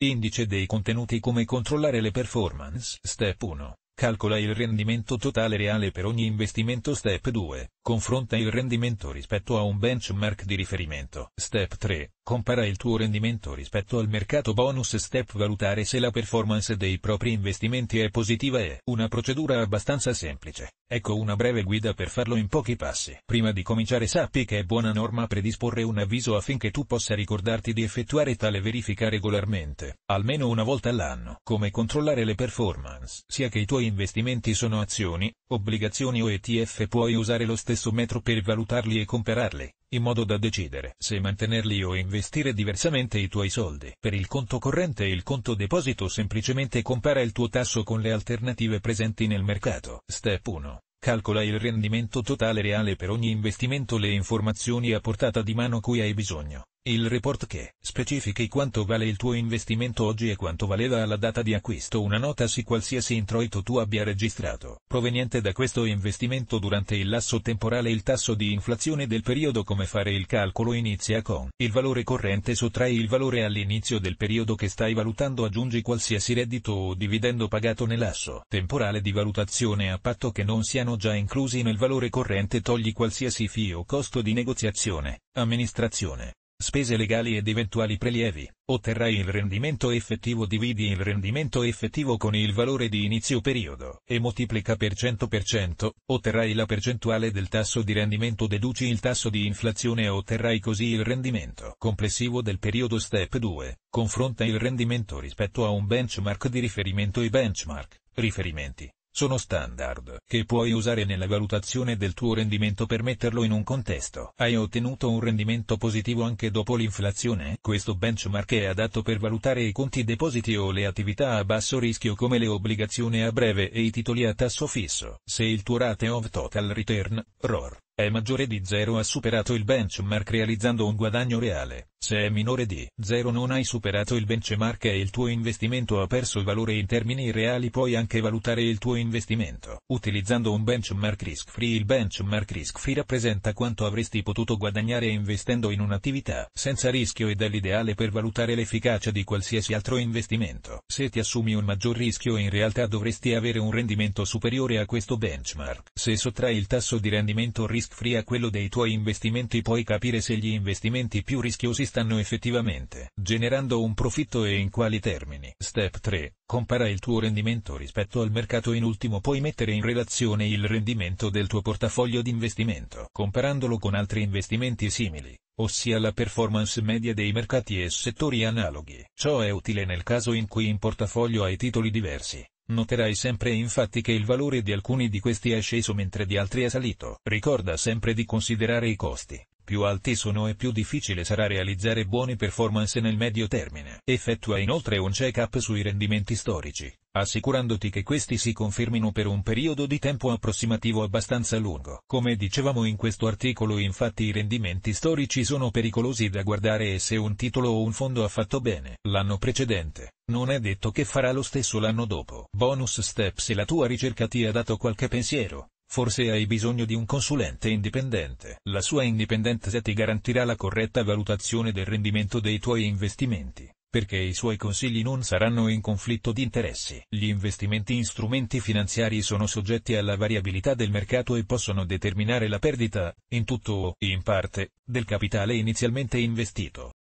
Indice dei contenuti come controllare le performance. Step 1. Calcola il rendimento totale reale per ogni investimento. Step 2. Confronta il rendimento rispetto a un benchmark di riferimento. Step 3. Compara il tuo rendimento rispetto al mercato bonus. Step Valutare se la performance dei propri investimenti è positiva è una procedura abbastanza semplice. Ecco una breve guida per farlo in pochi passi. Prima di cominciare sappi che è buona norma predisporre un avviso affinché tu possa ricordarti di effettuare tale verifica regolarmente, almeno una volta all'anno. Come controllare le performance? Sia che i tuoi investimenti sono azioni, obbligazioni o ETF puoi usare lo stesso stesso metro per valutarli e comprarli, in modo da decidere se mantenerli o investire diversamente i tuoi soldi. Per il conto corrente e il conto deposito semplicemente compara il tuo tasso con le alternative presenti nel mercato. Step 1. Calcola il rendimento totale reale per ogni investimento le informazioni a portata di mano cui hai bisogno. Il report che specifichi quanto vale il tuo investimento oggi e quanto valeva alla data di acquisto una nota si qualsiasi introito tu abbia registrato, proveniente da questo investimento durante il lasso temporale il tasso di inflazione del periodo come fare il calcolo inizia con il valore corrente sottrai il valore all'inizio del periodo che stai valutando aggiungi qualsiasi reddito o dividendo pagato nell'asso temporale di valutazione a patto che non siano già inclusi nel valore corrente togli qualsiasi fio o costo di negoziazione, amministrazione, spese legali ed eventuali prelievi, otterrai il rendimento effettivo dividi il rendimento effettivo con il valore di inizio periodo e moltiplica per 100%, otterrai la percentuale del tasso di rendimento deduci il tasso di inflazione e otterrai così il rendimento complessivo del periodo Step 2, confronta il rendimento rispetto a un benchmark di riferimento i benchmark, riferimenti, sono standard che puoi usare nella valutazione del tuo rendimento per metterlo in un contesto. Hai ottenuto un rendimento positivo anche dopo l'inflazione? Questo benchmark è adatto per valutare i conti depositi o le attività a basso rischio come le obbligazioni a breve e i titoli a tasso fisso. Se il tuo rate of total return, ROR, è maggiore di 0 ha superato il benchmark realizzando un guadagno reale. Se è minore di 0 non hai superato il benchmark e il tuo investimento ha perso valore in termini reali puoi anche valutare il tuo investimento. Utilizzando un benchmark risk free il benchmark risk free rappresenta quanto avresti potuto guadagnare investendo in un'attività senza rischio ed è l'ideale per valutare l'efficacia di qualsiasi altro investimento. Se ti assumi un maggior rischio in realtà dovresti avere un rendimento superiore a questo benchmark. Se sottrai il tasso di rendimento rischio risk-free a quello dei tuoi investimenti puoi capire se gli investimenti più rischiosi stanno effettivamente generando un profitto e in quali termini. Step 3. Compara il tuo rendimento rispetto al mercato in ultimo puoi mettere in relazione il rendimento del tuo portafoglio di investimento comparandolo con altri investimenti simili ossia la performance media dei mercati e settori analoghi. Ciò è utile nel caso in cui in portafoglio hai titoli diversi, Noterai sempre infatti che il valore di alcuni di questi è sceso mentre di altri è salito. Ricorda sempre di considerare i costi. Più alti sono e più difficile sarà realizzare buone performance nel medio termine. Effettua inoltre un check-up sui rendimenti storici, assicurandoti che questi si confermino per un periodo di tempo approssimativo abbastanza lungo. Come dicevamo in questo articolo infatti i rendimenti storici sono pericolosi da guardare e se un titolo o un fondo ha fatto bene l'anno precedente, non è detto che farà lo stesso l'anno dopo. Bonus step se la tua ricerca ti ha dato qualche pensiero. Forse hai bisogno di un consulente indipendente. La sua indipendenza ti garantirà la corretta valutazione del rendimento dei tuoi investimenti, perché i suoi consigli non saranno in conflitto di interessi. Gli investimenti in strumenti finanziari sono soggetti alla variabilità del mercato e possono determinare la perdita, in tutto o in parte, del capitale inizialmente investito.